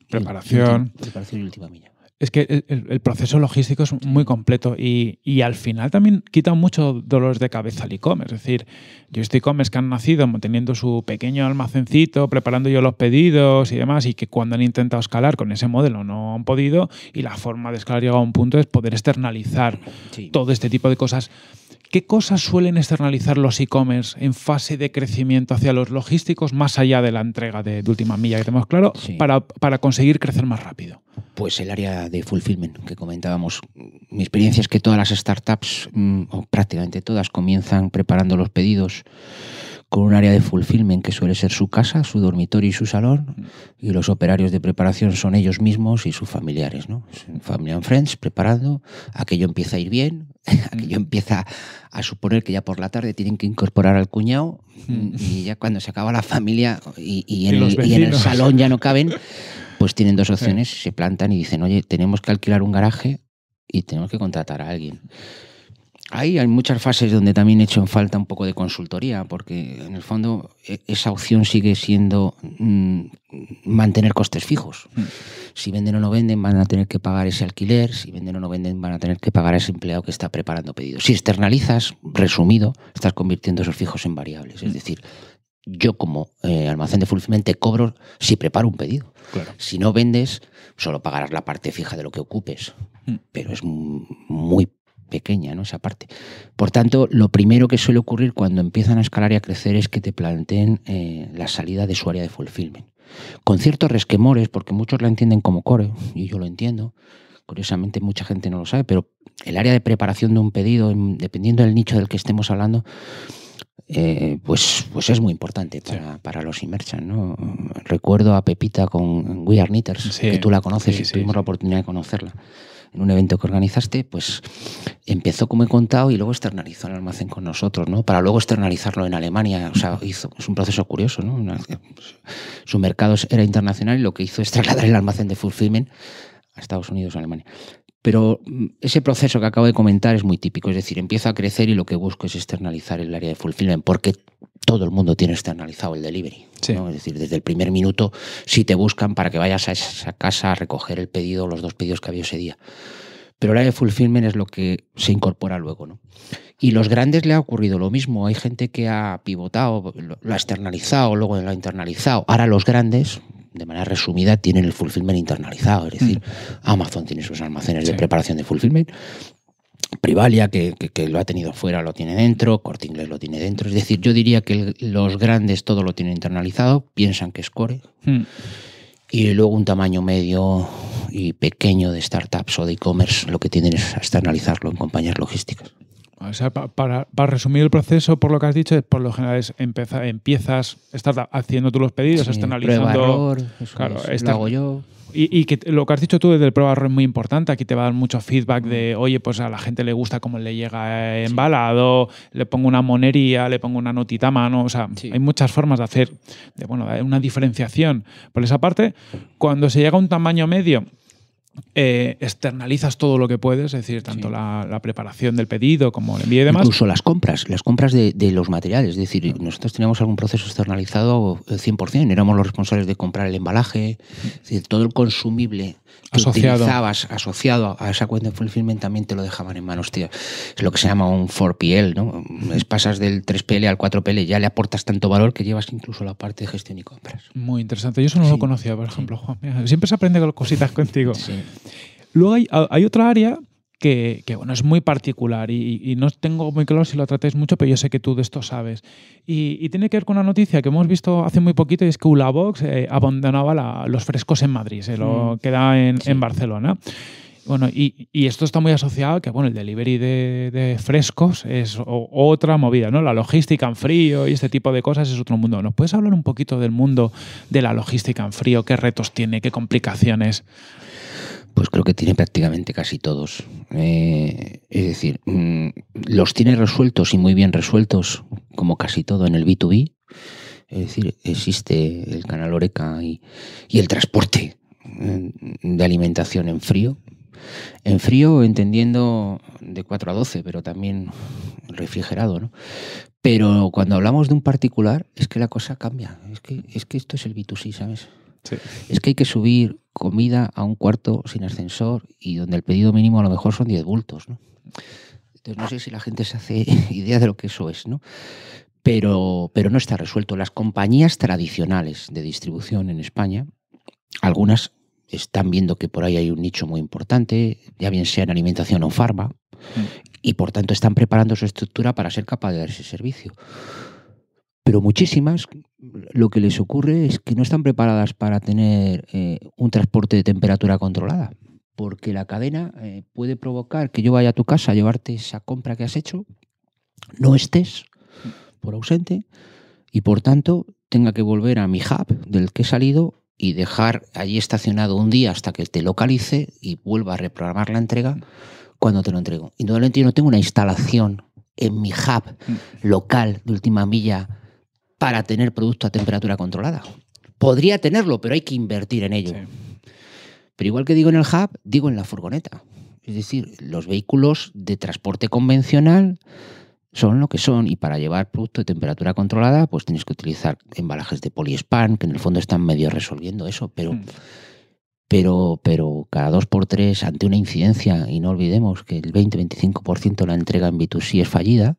[SPEAKER 1] preparación,
[SPEAKER 2] preparación y última milla
[SPEAKER 1] es que el, proceso logístico es muy completo y, al final también quita mucho dolores de cabeza al e-commerce. Es decir, yo estoy e-commerce que han nacido manteniendo su pequeño almacencito, preparando yo los pedidos y demás, y que cuando han intentado escalar con ese modelo no han podido, y la forma de escalar llega a un punto es poder externalizar todo este tipo de cosas ¿Qué cosas suelen externalizar los e-commerce en fase de crecimiento hacia los logísticos, más allá de la entrega de, última milla que tenemos claro, para, para, conseguir crecer más rápido?
[SPEAKER 2] Pues el área de fulfillment que comentábamos. Mi experiencia es que todas las startups, mm, o prácticamente todas, comienzan preparando los pedidos con un área de fulfillment que suele ser su casa, su dormitorio y su salón, y los operarios de preparación son ellos mismos y sus familiares, ¿no? Family and Friends preparando, aquello empieza a ir bien, aquello mm. empieza a suponer que ya por la tarde tienen que incorporar al cuñado, mm. y ya cuando se acaba la familia y, en, el, y en el salón ya no caben, pues tienen dos opciones, se plantan y dicen, oye, tenemos que alquilar un garaje y tenemos que contratar a alguien. Ahí hay muchas fases donde también he hecho en falta un poco de consultoría, porque en el fondo e, esa opción sigue siendo mm, mantener costes fijos. Mm. Si venden o no venden, van a tener que pagar ese alquiler, si venden o no venden, van a tener que pagar a ese empleado que está preparando pedidos. Si externalizas, resumido, estás convirtiendo esos fijos en variables. Es mm. decir, yo como eh, almacén de fulfillment te cobro si preparo un pedido. Si no vendes, solo pagarás la parte fija de lo que ocupes, pero es muy pequeña, ¿no? Esa parte. Por tanto, lo primero que suele ocurrir cuando empiezan a escalar y a crecer es que te planteen eh, la salida de su área de fulfillment. Con ciertos resquemores, porque muchos la entienden como core, y yo lo entiendo. Curiosamente, mucha gente no lo sabe, pero el área de preparación de un pedido, dependiendo del nicho del que estemos hablando, eh, pues, pues es muy importante para, los Immersion. Recuerdo a Pepita con We Are que tú la conoces y tuvimos la oportunidad de conocerla en un evento que organizaste, pues empezó como he contado y luego externalizó el almacén con nosotros, ¿no? Para luego externalizarlo en Alemania, o sea, hizo, es un proceso curioso, ¿no? su mercado era internacional y lo que hizo es trasladar el almacén de fulfillment a Estados Unidos, o Alemania. Pero mm, ese proceso que acabo de comentar es muy típico, es decir, empiezo a crecer y lo que busco es externalizar el área de fulfillment, porque todo el mundo tiene externalizado el delivery. Es decir, desde el primer minuto, si te buscan para que vayas a esa casa a recoger el pedido, los dos pedidos que había ese día. Pero la de fulfillment es lo que se incorpora luego. ¿no? Y los grandes le ha ocurrido lo mismo. Hay gente que ha pivotado, lo ha externalizado, luego lo ha internalizado. Ahora los grandes, de manera resumida, tienen el fulfillment internalizado. Es decir, mm. Amazon tiene sus almacenes de preparación de fulfillment. Privalia, que, lo ha tenido fuera, lo tiene dentro, Corte lo tiene dentro. Es decir, yo diría que los grandes todo lo tienen internalizado, piensan que es core. Mm. Y luego un tamaño medio y pequeño de startups o de e-commerce, lo que tienen es analizarlo en compañías logísticas.
[SPEAKER 1] para, resumir el proceso, por lo que has dicho, por lo general es empiezas, estás haciendo tú los pedidos, sí, externalizando. Prueba, lo hago yo. Y, lo que has dicho tú desde el prueba es muy importante. Aquí te va a dar mucho feedback de, mm. oye, pues a la gente le gusta cómo le llega eh, embalado, le pongo una monería, le pongo una notita a mano. O sea, hay muchas formas de hacer, de, bueno, una diferenciación. Por esa parte, cuando se llega a un tamaño medio, eh, externalizas todo lo que puedes, es decir, tanto la, preparación del pedido como el envío y demás. Incluso las compras,
[SPEAKER 2] las compras de, los materiales. Es decir, nosotros teníamos algún proceso externalizado 100%, éramos los responsables de comprar el embalaje, es decir, todo el consumible
[SPEAKER 1] que asociado. utilizabas
[SPEAKER 2] asociado a esa cuenta de fulfillment también te lo dejaban en manos, Es lo que se llama un 4PL, ¿no? pasas del 3PL al 4PL, ya le aportas tanto valor que llevas incluso la parte de gestión y compras.
[SPEAKER 1] Muy interesante. Yo eso no lo conocía, por ejemplo, Juan. siempre se aprende cositas contigo. Sí. Luego hay, otra área que, bueno, es muy particular y, no tengo muy claro si lo tratáis mucho, pero yo sé que tú de esto sabes. Y, tiene que ver con una noticia que hemos visto hace muy poquito y es que Ulabox eh, abandonaba los frescos en Madrid, se lo mm. queda en, Barcelona. Bueno, y, esto está muy asociado a que bueno, el delivery de, frescos es otra movida, ¿no? La logística en frío y este tipo de cosas es otro mundo. ¿Nos puedes hablar un poquito del mundo de la logística en frío? ¿Qué retos tiene? ¿Qué complicaciones? Pues creo que tiene
[SPEAKER 2] prácticamente casi todos. Eh, es decir, mm, los tiene resueltos y muy bien resueltos, como casi todo en el B2B. Es decir, existe el canal Oreca y, el transporte eh, de alimentación en frío. En frío, entendiendo de 4 a 12, pero también refrigerado, Pero cuando hablamos de un particular, es que la cosa cambia. Es que, es que esto es el B2C, ¿sabes? Es que hay que subir comida a un cuarto sin ascensor y donde el pedido mínimo a lo mejor son 10 bultos, ¿no? Entonces no sé si la gente se hace idea de lo que eso es, ¿no? Pero, pero no está resuelto. Las compañías tradicionales de distribución en España, algunas están viendo que por ahí hay un nicho muy importante, ya bien sea en alimentación o farma, mm. y por tanto están preparando su estructura para ser capaz de dar ese servicio. Pero muchísimas lo que les ocurre es que no están preparadas para tener eh, un transporte de temperatura controlada, porque la cadena eh, puede provocar que yo vaya a tu casa a llevarte esa compra que has hecho, no estés por ausente y por tanto tenga que volver a mi hub del que he salido y dejar allí estacionado un día hasta que te localice y vuelva a reprogramar la entrega cuando te lo entrego. Y no tengo una instalación en mi hub mm. local de última milla para tener producto a temperatura controlada. Podría tenerlo, pero hay que invertir en ello. Pero igual que digo en el hub, digo en la furgoneta. Es decir, los vehículos de transporte convencional son lo que son y para llevar producto de temperatura controlada pues tienes que utilizar embalajes de poliespan que en el fondo están medio resolviendo eso pero hmm. pero pero cada dos por tres ante una incidencia y no olvidemos que el 20-25% de la entrega en B2C es fallida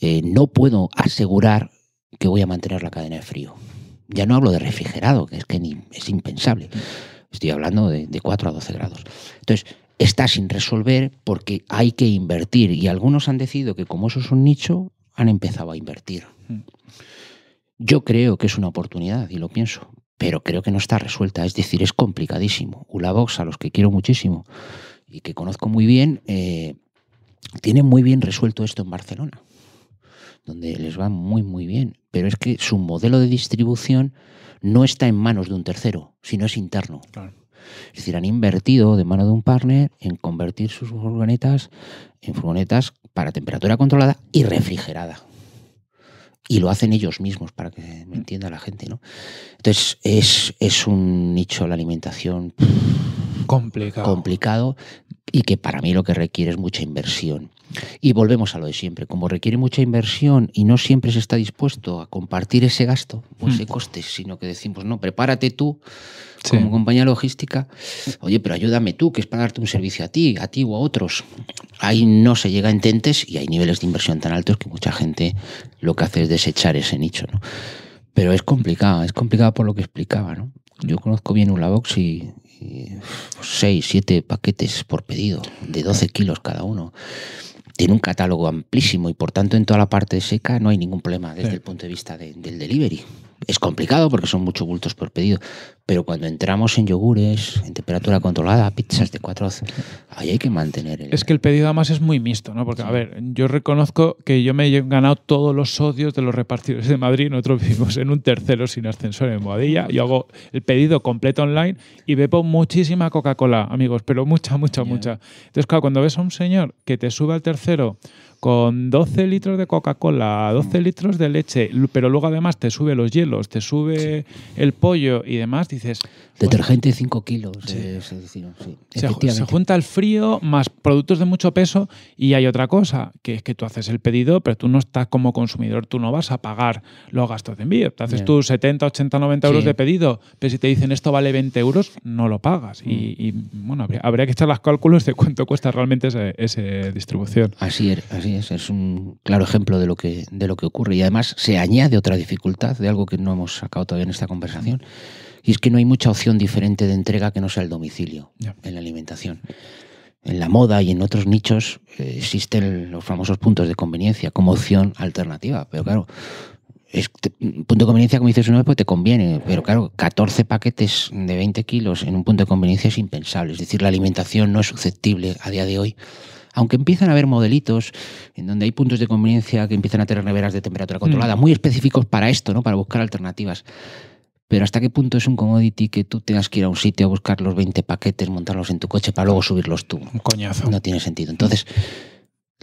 [SPEAKER 2] eh, no puedo asegurar que voy a mantener la cadena de frío. Ya no hablo de refrigerado, que es que es impensable. Estoy hablando de, 4 a 12 grados. Entonces, está sin resolver porque hay que invertir. Y algunos han decidido que como eso es un nicho, han empezado a invertir. Mm. Yo creo que es una oportunidad y lo pienso, pero creo que no está resuelta. Es decir, es complicadísimo. Ulavox, a los que quiero muchísimo y que conozco muy bien, eh, tiene muy bien resuelto esto en Barcelona, donde les va muy, muy bien pero es que su modelo de distribución no está en manos de un tercero, sino es interno. Es decir, han invertido de mano de un partner en convertir sus furgonetas en furgonetas para temperatura controlada y refrigerada. Y lo hacen ellos mismos, para que me entienda la gente, ¿no? Entonces, es, un nicho la alimentación complicado. complicado y que para mí lo que requiere es mucha inversión. Y volvemos a lo de siempre, como requiere mucha inversión y no siempre se está dispuesto a compartir ese gasto o ese mm. coste, sino que decimos, no, prepárate tú como compañía logística, oye, pero ayúdame tú, que es para darte un servicio a ti, a ti o a otros. Ahí no se llega a intentes y hay niveles de inversión tan altos que mucha gente lo que hace es desechar ese nicho, ¿no? Pero es complicado, es complicado por lo que explicaba, ¿no? Yo conozco bien Ulabox y, 6, 7 paquetes por pedido, de 12 kilos cada uno. Tiene un catálogo amplísimo y por tanto en toda la parte seca no hay ningún problema desde eh. el punto de vista del delivery. Es complicado porque son muchos bultos por pedido, pero cuando entramos en yogures, en temperatura controlada, pizzas de 4, ahí hay que mantener el...
[SPEAKER 1] Es que el pedido además es muy mixto, ¿no? Porque, a ver, yo reconozco que yo me he ganado todos los odios de los repartidores de Madrid. Nosotros vivimos en un tercero sin ascensor en Boadilla. Yo hago el pedido completo online y bebo muchísima Coca-Cola, amigos, pero mucha, mucha, mucha. Entonces, claro, cuando ves a un señor que te sube al tercero con 12 litros de Coca-Cola, 12 mm. litros de leche, pero luego además te sube los hielos, te sube el pollo y demás, dices,
[SPEAKER 2] Detergente de 5 kilos. Eh, se,
[SPEAKER 1] junta el frío más productos de mucho peso y hay otra cosa, que es que tú haces el pedido, pero tú no estás como consumidor, tú no vas a pagar los gastos de envío. Te haces tú 70, 80, 90 euros de pedido, pero si te dicen esto vale 20 euros, no lo pagas. Y, mm. bueno, habría, que echar los cálculos de cuánto cuesta realmente esa
[SPEAKER 2] distribución. Así es, er, así es, es un claro ejemplo de lo, que, de lo que ocurre. Y además se añade otra dificultad de algo que no hemos sacado todavía en esta conversación. Y es que no hay mucha opción diferente de entrega que no sea el domicilio en la alimentación. En la moda y en otros nichos eh, existen los famosos puntos de conveniencia como opción alternativa. Pero claro, un punto de conveniencia, como dices una pues te conviene, pero claro, 14 paquetes de 20 kilos en un punto de conveniencia es impensable. Es decir, la alimentación no es susceptible a día de hoy. Aunque empiezan a haber modelitos en donde hay puntos de conveniencia que empiezan a tener neveras de temperatura mm. controlada, muy específicos para esto, ¿no? Para buscar alternativas. Pero hasta qué punto es un commodity que tú tengas que ir a un sitio a buscar los 20 paquetes, montarlos en tu coche para luego subirlos tú. Un coñazo. No tiene sentido. Entonces,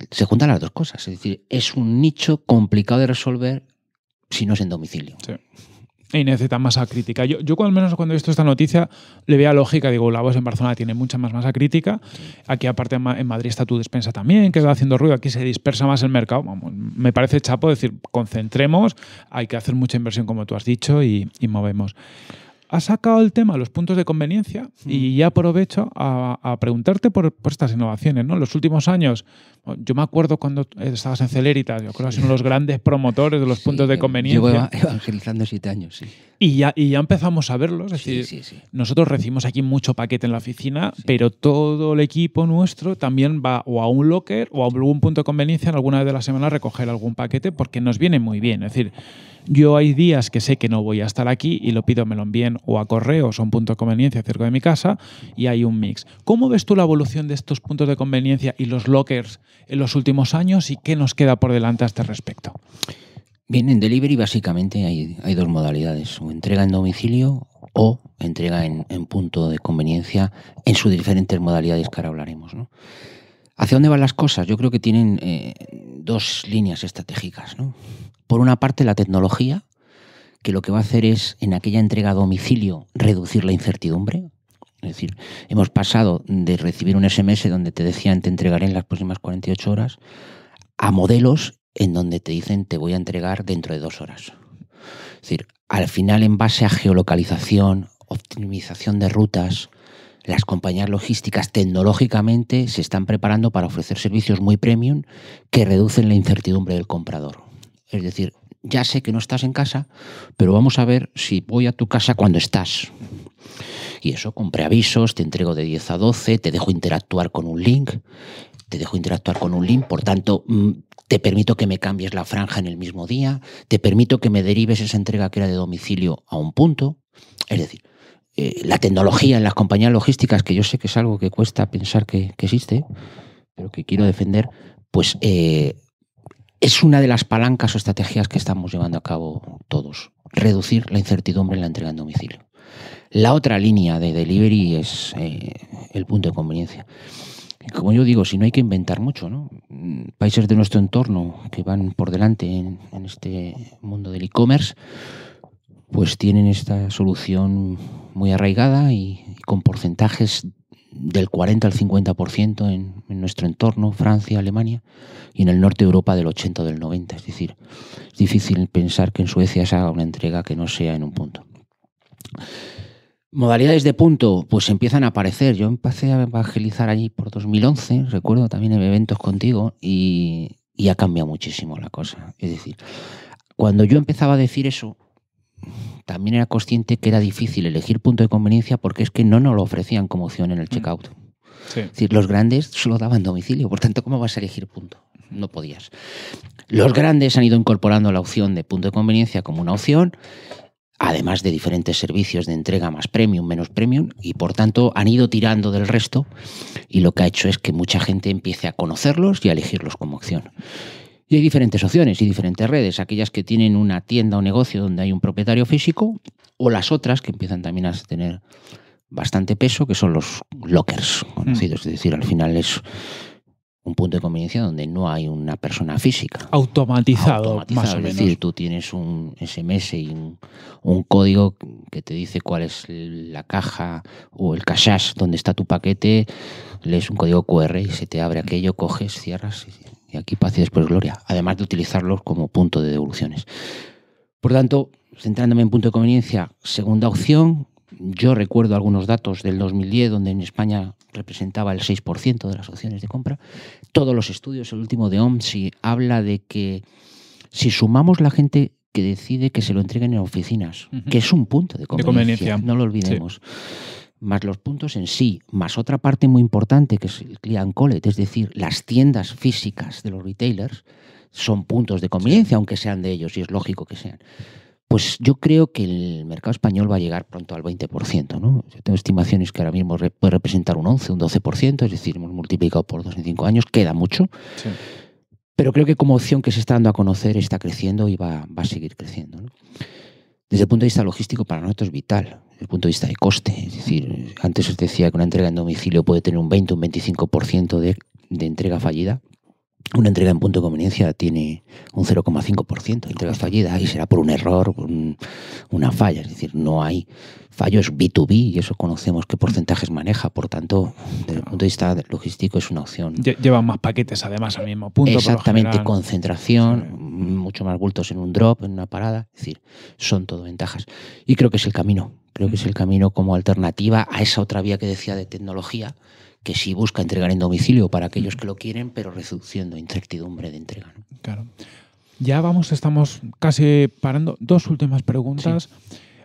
[SPEAKER 2] se juntan las dos cosas. Es decir, es un nicho complicado de resolver si no es en domicilio. Sí.
[SPEAKER 1] Y necesita masa crítica. Yo, yo al menos cuando he visto esta noticia, le veía lógica. Digo, la voz en Barcelona tiene mucha más masa crítica. Aquí, aparte, en Madrid está tu despensa también, que va haciendo ruido. Aquí se dispersa más el mercado. me parece chapo decir, concentremos, hay que hacer mucha inversión, como tú has dicho, y movemos has sacado el tema, los puntos de conveniencia, mm. y ya aprovecho a, preguntarte por, estas innovaciones, ¿no? Los últimos años, yo me acuerdo cuando estabas en Celeritas, yo creo que de los grandes promotores de los puntos de conveniencia. Llevo evangelizando siete años, sí. Y ya, ya empezamos a verlo. Es decir, nosotros recibimos aquí mucho paquete en la oficina, pero todo el equipo nuestro también va o a un locker o a algún punto de conveniencia en alguna vez de la semana a recoger algún paquete porque nos viene muy bien. Es decir, yo hay días que sé que no voy a estar aquí y lo pido, me lo envíen o a correos o a un punto de conveniencia cerca de mi casa y hay un mix. ¿Cómo ves tú la evolución de estos puntos de conveniencia y los lockers en los últimos años y qué nos queda por delante a este respecto?
[SPEAKER 2] Bien, en delivery básicamente hay, dos modalidades, o entrega en domicilio o entrega en, punto de conveniencia en sus diferentes modalidades que ahora hablaremos. ¿no? ¿Hacia dónde van las cosas? Yo creo que tienen eh, dos líneas estratégicas. ¿no? Por una parte, la tecnología, que lo que va a hacer es, en aquella entrega a domicilio, reducir la incertidumbre. Es decir, hemos pasado de recibir un SMS donde te decían te entregaré en las próximas 48 horas a modelos en donde te dicen te voy a entregar dentro de dos horas. Es decir, al final en base a geolocalización, optimización de rutas, las compañías logísticas tecnológicamente se están preparando para ofrecer servicios muy premium que reducen la incertidumbre del comprador. Es decir, ya sé que no estás en casa, pero vamos a ver si voy a tu casa cuando estás. Y eso con preavisos, te entrego de 10 a 12, te dejo interactuar con un link te dejo interactuar con un link, por tanto, mm, te permito que me cambies la franja en el mismo día, te permito que me derives esa entrega que era de domicilio a un punto. Es decir, eh, la tecnología en las compañías logísticas, que yo sé que es algo que cuesta pensar que, existe, pero que quiero defender, pues eh, es una de las palancas o estrategias que estamos llevando a cabo todos. Reducir la incertidumbre en la entrega en domicilio. La otra línea de delivery es eh, el punto de conveniencia como yo digo, si no hay que inventar mucho, Países de nuestro entorno que van por delante en, este mundo del e-commerce, pues tienen esta solución muy arraigada y, con porcentajes del 40 al 50% en, en, nuestro entorno, Francia, Alemania, y en el norte de Europa del 80 o del 90. Es decir, es difícil pensar que en Suecia se haga una entrega que no sea en un punto. Modalidades de punto, pues empiezan a aparecer. Yo empecé a evangelizar allí por 2011, recuerdo también en eventos contigo, y, ha cambiado muchísimo la cosa. Es decir, cuando yo empezaba a decir eso, también era consciente que era difícil elegir punto de conveniencia porque es que no nos lo ofrecían como opción en el mm. checkout. Sí. Es decir, los grandes solo daban domicilio, por tanto, ¿cómo vas a elegir punto? No podías. Los grandes han ido incorporando la opción de punto de conveniencia como una opción además de diferentes servicios de entrega más premium, menos premium, y por tanto han ido tirando del resto y lo que ha hecho es que mucha gente empiece a conocerlos y a elegirlos como opción. Y hay diferentes opciones y diferentes redes, aquellas que tienen una tienda o negocio donde hay un propietario físico o las otras que empiezan también a tener bastante peso, que son los lockers, conocidos, mm. es decir, al final es un punto de conveniencia donde no hay una persona física.
[SPEAKER 1] Automatizado, más o es decir, tú
[SPEAKER 2] tienes un SMS y un, código que te dice cuál es la caja o el cashash donde está tu paquete, lees un código QR y se te abre aquello, coges, cierras y, aquí paz y después gloria, además de utilizarlos como punto de devoluciones. Por tanto, centrándome en punto de conveniencia, segunda opción, yo recuerdo algunos datos del 2010, donde en España representaba el 6% de las opciones de compra. Todos los estudios, el último de OMSI, habla de que si sumamos la gente que decide que se lo entreguen en oficinas, que es un punto de conveniencia, no lo olvidemos. Más los puntos en sí, más otra parte muy importante que es el client collect, es decir, las tiendas físicas de los retailers son puntos de conveniencia, aunque sean de ellos, y es lógico que sean. Pues yo creo que el mercado español va a llegar pronto al 20%. ¿no? Yo tengo estimaciones que ahora mismo puede representar un 11, un 12%, es decir, hemos multiplicado por dos en cinco años, queda mucho. Pero creo que como opción que se está dando a conocer está creciendo y va, a seguir creciendo. Desde el punto de vista logístico, para nosotros es vital, desde el punto de vista de coste. Es decir, antes os decía que una entrega en domicilio puede tener un 20, un 25% de, de entrega fallida una entrega en punto de conveniencia tiene un 0,5% de entrega fallidas y será por un error, una falla. Es decir, no hay fallos B2B y eso conocemos qué porcentajes maneja. Por tanto, desde el punto de vista logístico es una opción.
[SPEAKER 1] Llevan más paquetes además al mismo punto. Exactamente,
[SPEAKER 2] concentración, mucho más bultos en un drop, en una parada. Es decir, son todo ventajas. Y creo que es el camino. Creo que es el camino como alternativa a esa otra vía que decía de tecnología que sí busca entregar en domicilio para aquellos que lo quieren, pero reduciendo incertidumbre de entrega.
[SPEAKER 1] Claro. Ya vamos, estamos casi parando. Dos últimas preguntas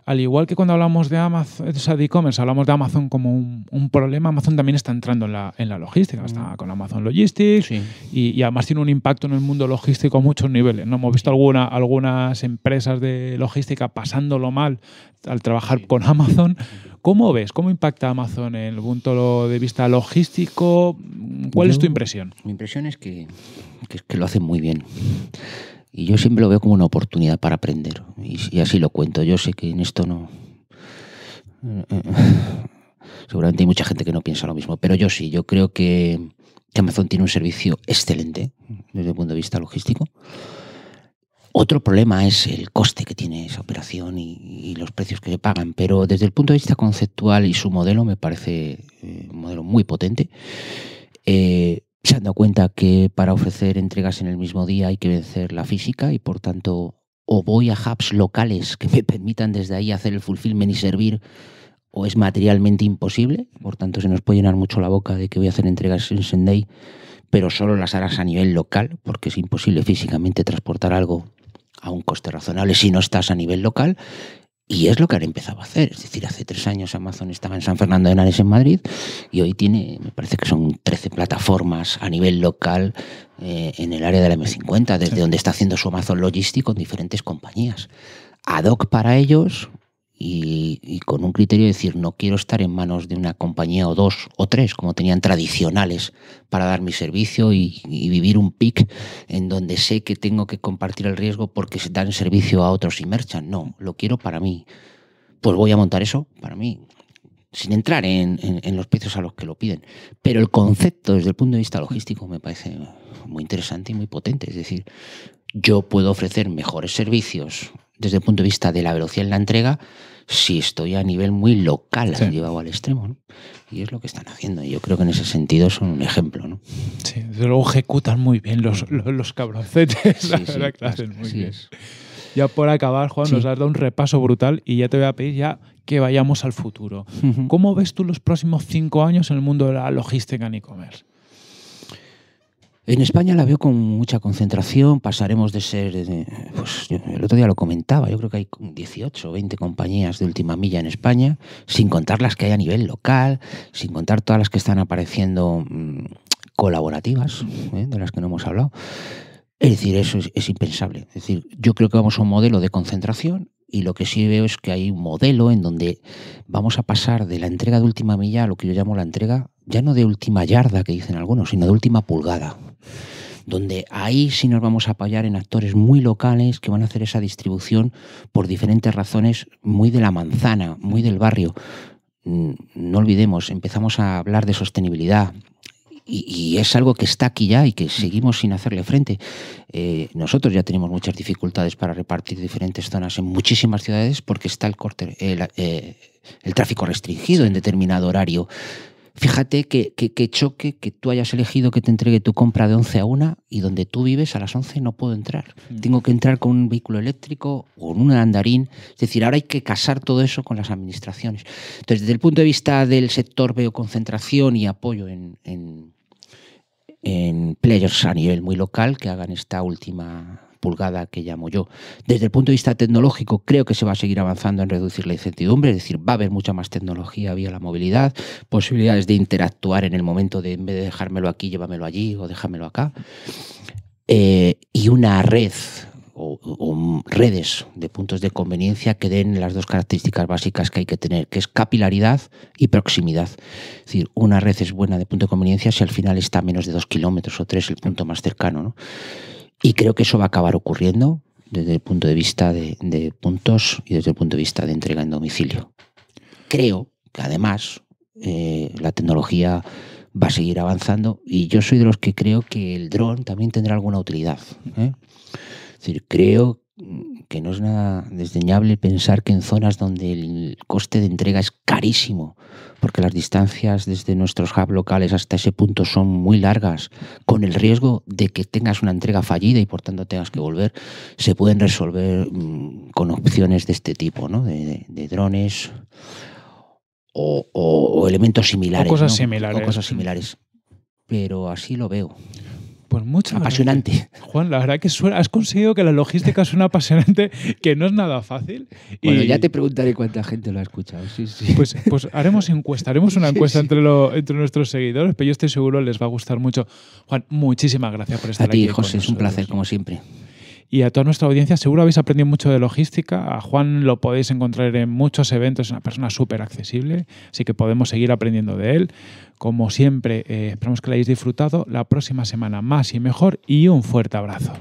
[SPEAKER 1] al igual que cuando hablamos de Amazon, de e-commerce, hablamos de Amazon como un, problema, Amazon también está entrando en la, en la logística, está mm. con Amazon Logistics y, además tiene un impacto en el mundo logístico a muchos niveles. ¿no? Hemos visto alguna, algunas empresas de logística pasándolo mal al trabajar con Amazon. ¿Cómo ves? ¿Cómo impacta Amazon en el punto de vista logístico? ¿Cuál es tu impresión? Mi impresión es que,
[SPEAKER 2] que, que lo hacen muy bien. Y yo siempre lo veo como una oportunidad para aprender. Y, así lo cuento. Yo sé que en esto no... Eh, seguramente hay mucha gente que no piensa lo mismo, pero yo sí, yo creo que, Amazon tiene un servicio excelente desde el punto de vista logístico. Otro problema es el coste que tiene esa operación y, los precios que se pagan, pero desde el punto de vista conceptual y su modelo me parece eh, un modelo muy potente. Eh, se han dado cuenta que para ofrecer entregas en el mismo día hay que vencer la física y por tanto o voy a hubs locales que me permitan desde ahí hacer el fulfillment y servir o es materialmente imposible, por tanto se nos puede llenar mucho la boca de que voy a hacer entregas en Sendai, pero solo las harás a nivel local porque es imposible físicamente transportar algo a un coste razonable si no estás a nivel local y es lo que han empezado a hacer. Es decir, hace tres años Amazon estaba en San Fernando de Henares, en Madrid, y hoy tiene, me parece que son 13 plataformas a nivel local eh, en el área de la M50, desde donde está haciendo su Amazon Logístico con diferentes compañías. Ad hoc para ellos, y, con un criterio de decir, no quiero estar en manos de una compañía o dos o tres, como tenían tradicionales, para dar mi servicio y, vivir un pic en donde sé que tengo que compartir el riesgo porque se dan servicio a otros y merchan. No, lo quiero para mí. Pues voy a montar eso para mí, sin entrar en los precios a los que lo piden. Pero el concepto desde el punto de vista logístico me parece muy interesante y muy potente. Es decir, yo puedo ofrecer mejores servicios desde el punto de vista de la velocidad en la entrega si estoy a nivel muy local, han llevado al extremo. ¿no? Y es lo que están haciendo. Y yo creo que en ese sentido son un ejemplo.
[SPEAKER 1] ¿no? Sí, desde luego ejecutan muy bien los, los, cabroncetes. Ya por acabar, Juan, nos has dado un repaso brutal y ya te voy a pedir ya que vayamos al futuro. ¿Cómo ves tú los próximos cinco años en el mundo de la logística en e-commerce?
[SPEAKER 2] En España la veo con mucha concentración, pasaremos de ser, eh, pues, el otro día lo comentaba, yo creo que hay 18 o 20 compañías de última milla en España, sin contar las que hay a nivel local, sin contar todas las que están apareciendo mm, colaborativas, ¿eh? de las que no hemos hablado. Es decir, eso es, es impensable. Es decir, yo creo que vamos a un modelo de concentración y lo que sí veo es que hay un modelo en donde vamos a pasar de la entrega de última milla a lo que yo llamo la entrega ya no de última yarda que dicen algunos, sino de última pulgada donde ahí sí nos vamos a apoyar en actores muy locales que van a hacer esa distribución por diferentes razones muy de la manzana, muy del barrio. Mm, no olvidemos, empezamos a hablar de sostenibilidad, y, es algo que está aquí ya y que seguimos sin hacerle frente. Eh, nosotros ya tenemos muchas dificultades para repartir diferentes zonas en muchísimas ciudades porque está el corte, el eh, tráfico restringido en determinado horario. Fíjate que, que, choque que tú hayas elegido que te entregue tu compra de 11 a 1 y donde tú vives a las 11 no puedo entrar. Mm. Tengo que entrar con un vehículo eléctrico o con un andarín. Es decir, ahora hay que casar todo eso con las administraciones. Entonces, desde el punto de vista del sector veo concentración y apoyo en, en players a nivel muy local que hagan esta última pulgada que llamo yo. Desde el punto de vista tecnológico, creo que se va a seguir avanzando en reducir la incertidumbre, es decir, va a haber mucha más tecnología vía la movilidad, posibilidades de interactuar en el momento de en vez de dejármelo aquí, llévamelo allí o déjamelo acá. Eh, y una red o, o, redes de puntos de conveniencia que den las dos características básicas que hay que tener, que es capilaridad y proximidad. Es decir, una red es buena de punto de conveniencia si al final está a menos de dos kilómetros o tres el punto más cercano. ¿no? Y creo que eso va a acabar ocurriendo desde el punto de vista de, puntos y desde el punto de vista de entrega en domicilio. Creo que además eh, la tecnología va a seguir avanzando y yo soy de los que creo que el dron también tendrá alguna utilidad. ¿eh? Es decir, creo que no es nada desdeñable pensar que en zonas donde el coste de entrega es carísimo, porque las distancias desde nuestros hubs locales hasta ese punto son muy largas, con el riesgo de que tengas una entrega fallida y por tanto tengas que volver, se pueden resolver mm, con opciones de este tipo, ¿no? de, drones o, elementos similares. cosas similares. O cosas
[SPEAKER 1] similares. Pero así lo veo. Pues mucho. Apasionante. Juan, la verdad que has conseguido que la logística suena apasionante, que no es nada fácil. Bueno, ya te preguntaré cuánta gente lo ha escuchado. Pues, pues haremos encuesta, haremos una encuesta entre, lo, entre nuestros seguidores, pero yo estoy seguro les va a gustar mucho. Juan, muchísimas gracias por estar aquí. A ti, José, es un placer, como siempre. Y a toda nuestra audiencia seguro habéis aprendido mucho de logística. A Juan lo podéis encontrar en muchos eventos, es una persona súper accesible, así que podemos seguir aprendiendo de él. Como siempre, eh, esperamos que lo hayáis disfrutado. La próxima semana más y mejor y un fuerte abrazo.